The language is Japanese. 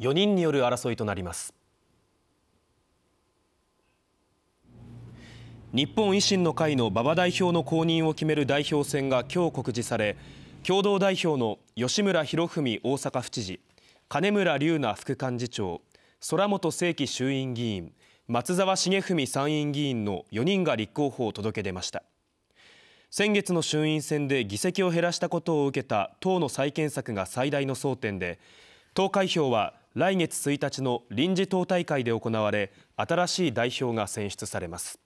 4人による争いとなります日本維新の会の馬場代表の後任を決める代表選が今日告示され共同代表の吉村博文大阪府知事金村龍奈副幹事長空本正規衆院議員松沢重文参院議員の4人が立候補を届け出ました先月の衆院選で議席を減らしたことを受けた党の再建策が最大の争点で投開票は来月1日の臨時党大会で行われ新しい代表が選出されます。